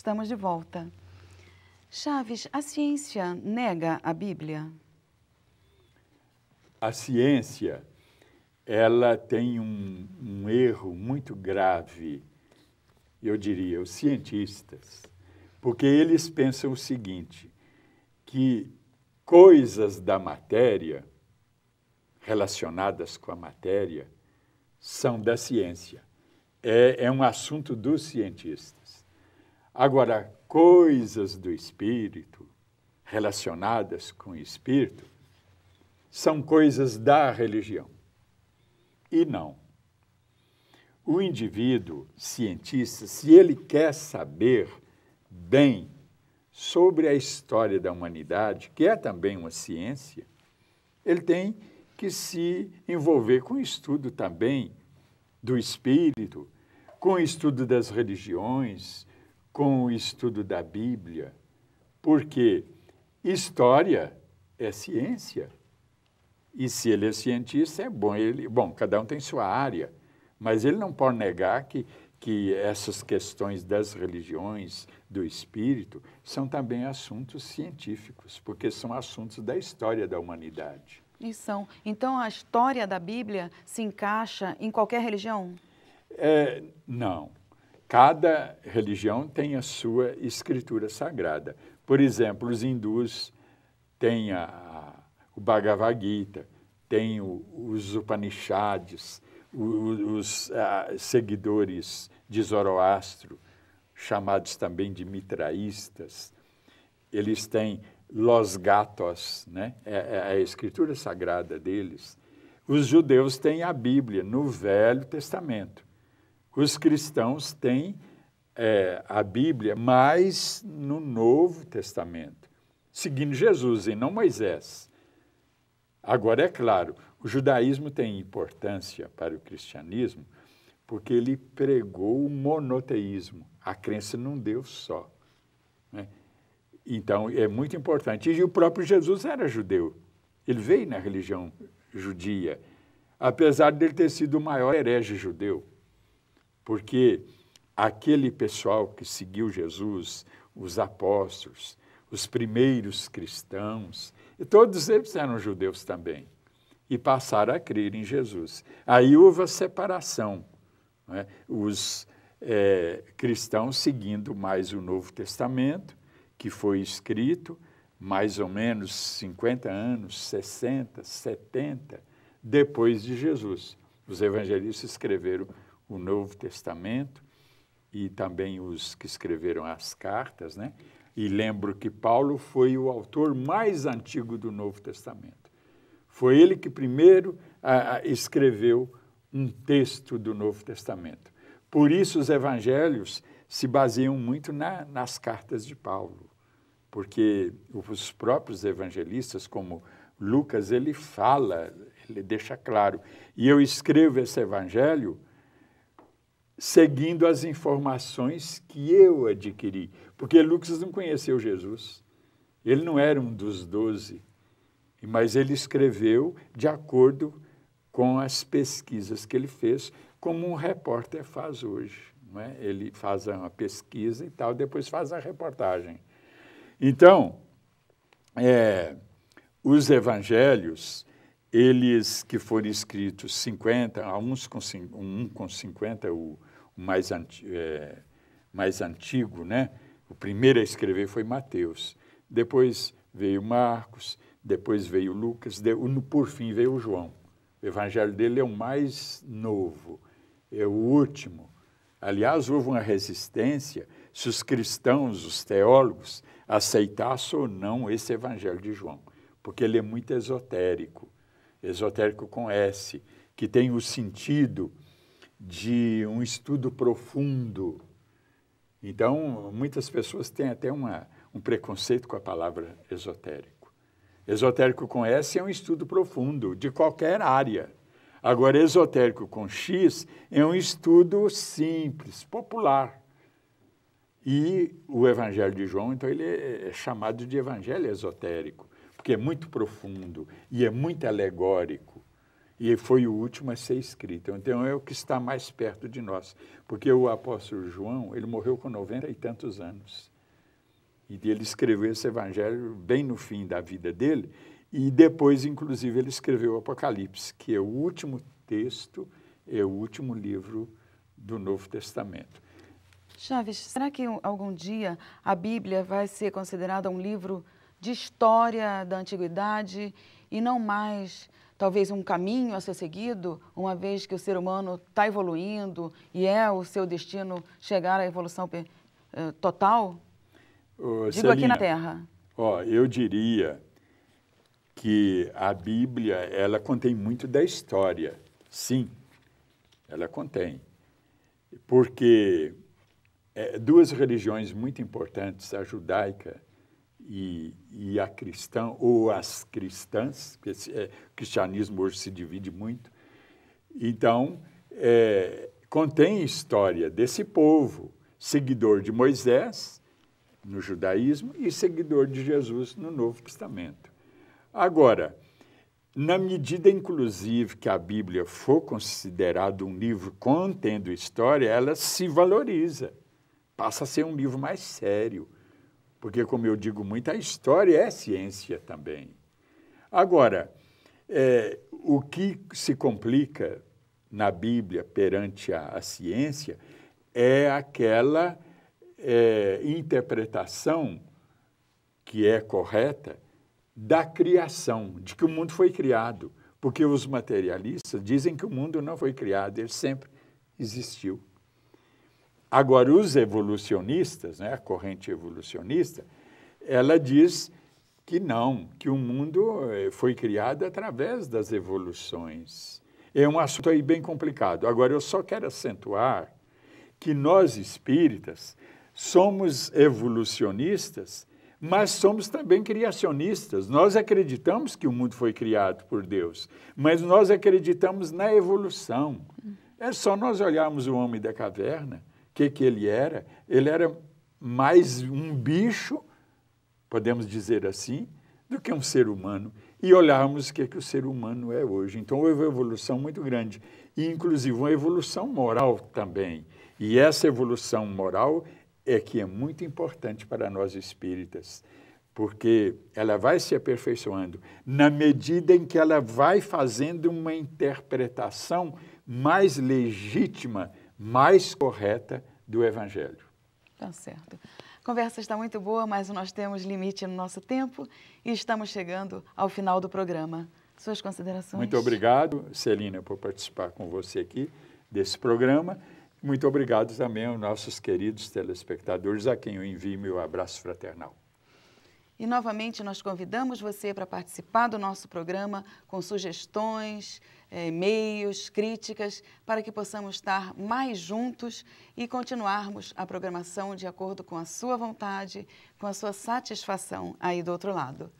Estamos de volta. Chaves, a ciência nega a Bíblia? A ciência, ela tem um, um erro muito grave, eu diria, os cientistas, porque eles pensam o seguinte, que coisas da matéria, relacionadas com a matéria, são da ciência. É, é um assunto dos cientistas. Agora, coisas do espírito, relacionadas com o espírito, são coisas da religião. E não. O indivíduo cientista, se ele quer saber bem sobre a história da humanidade, que é também uma ciência, ele tem que se envolver com o estudo também do espírito, com o estudo das religiões, com o estudo da Bíblia, porque história é ciência. E se ele é cientista, é bom ele, bom, cada um tem sua área, mas ele não pode negar que que essas questões das religiões, do espírito, são também assuntos científicos, porque são assuntos da história da humanidade. E são. Então a história da Bíblia se encaixa em qualquer religião? É, não. Cada religião tem a sua escritura sagrada. Por exemplo, os hindus têm a, a, o Bhagavad Gita, têm o, os Upanishads, os, os a, seguidores de Zoroastro, chamados também de mitraístas. Eles têm Los Gatos, né? é, é, é a escritura sagrada deles. Os judeus têm a Bíblia no Velho Testamento. Os cristãos têm é, a Bíblia, mas no Novo Testamento, seguindo Jesus e não Moisés. Agora, é claro, o judaísmo tem importância para o cristianismo porque ele pregou o monoteísmo, a crença num Deus só. Né? Então, é muito importante. E o próprio Jesus era judeu. Ele veio na religião judia, apesar de ele ter sido o maior herege judeu. Porque aquele pessoal que seguiu Jesus, os apóstolos, os primeiros cristãos, e todos eles eram judeus também, e passaram a crer em Jesus. Aí houve a separação, é? os é, cristãos seguindo mais o Novo Testamento, que foi escrito mais ou menos 50 anos, 60, 70, depois de Jesus. Os evangelistas escreveram o Novo Testamento e também os que escreveram as cartas, né? E lembro que Paulo foi o autor mais antigo do Novo Testamento. Foi ele que primeiro ah, escreveu um texto do Novo Testamento. Por isso, os evangelhos se baseiam muito na, nas cartas de Paulo, porque os próprios evangelistas, como Lucas, ele fala, ele deixa claro. E eu escrevo esse evangelho seguindo as informações que eu adquiri. Porque Lucas não conheceu Jesus. Ele não era um dos doze, mas ele escreveu de acordo com as pesquisas que ele fez, como um repórter faz hoje. Não é? Ele faz uma pesquisa e tal, depois faz a reportagem. Então, é, os evangelhos eles que foram escritos 50, alguns com, um com 50, o, o mais, anti, é, mais antigo, né? O primeiro a escrever foi Mateus. Depois veio Marcos, depois veio Lucas, de, por fim veio João. O evangelho dele é o mais novo, é o último. Aliás, houve uma resistência se os cristãos, os teólogos, aceitassem ou não esse evangelho de João, porque ele é muito esotérico esotérico com S, que tem o sentido de um estudo profundo. Então, muitas pessoas têm até uma, um preconceito com a palavra esotérico. Esotérico com S é um estudo profundo de qualquer área. Agora, esotérico com X é um estudo simples, popular. E o Evangelho de João, então, ele é, é chamado de Evangelho esotérico, porque é muito profundo e é muito alegórico. E foi o último a ser escrito. Então é o que está mais perto de nós. Porque o apóstolo João, ele morreu com noventa e tantos anos. E ele escreveu esse evangelho bem no fim da vida dele. E depois, inclusive, ele escreveu o Apocalipse, que é o último texto, é o último livro do Novo Testamento. Chaves, será que algum dia a Bíblia vai ser considerada um livro de história da antiguidade e não mais talvez um caminho a ser seguido, uma vez que o ser humano está evoluindo e é o seu destino chegar à evolução uh, total? Ô, Digo Celina, aqui na Terra. Ó, eu diria que a Bíblia ela contém muito da história, sim, ela contém, porque é, duas religiões muito importantes, a judaica e, e a cristã, ou as cristãs, porque é, o cristianismo hoje se divide muito. Então, é, contém história desse povo, seguidor de Moisés no judaísmo e seguidor de Jesus no Novo Testamento. Agora, na medida, inclusive, que a Bíblia for considerada um livro contendo história, ela se valoriza, passa a ser um livro mais sério, porque, como eu digo muito, a história é ciência também. Agora, é, o que se complica na Bíblia perante a, a ciência é aquela é, interpretação que é correta da criação, de que o mundo foi criado. Porque os materialistas dizem que o mundo não foi criado, ele sempre existiu. Agora, os evolucionistas, né, a corrente evolucionista, ela diz que não, que o mundo eh, foi criado através das evoluções. É um assunto aí bem complicado. Agora, eu só quero acentuar que nós espíritas somos evolucionistas, mas somos também criacionistas. Nós acreditamos que o mundo foi criado por Deus, mas nós acreditamos na evolução. É só nós olharmos o homem da caverna que, que ele era? Ele era mais um bicho, podemos dizer assim, do que um ser humano. E olharmos o que, que o ser humano é hoje. Então, houve uma evolução muito grande, e inclusive uma evolução moral também. E essa evolução moral é que é muito importante para nós espíritas, porque ela vai se aperfeiçoando na medida em que ela vai fazendo uma interpretação mais legítima, mais correta do Evangelho. Tá certo. A conversa está muito boa, mas nós temos limite no nosso tempo e estamos chegando ao final do programa. Suas considerações? Muito obrigado, Celina, por participar com você aqui desse programa. Muito obrigado também aos nossos queridos telespectadores, a quem eu envio meu abraço fraternal. E novamente nós convidamos você para participar do nosso programa com sugestões, é, e-mails, críticas, para que possamos estar mais juntos e continuarmos a programação de acordo com a sua vontade, com a sua satisfação aí do outro lado.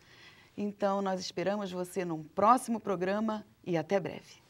Então, nós esperamos você num próximo programa e até breve.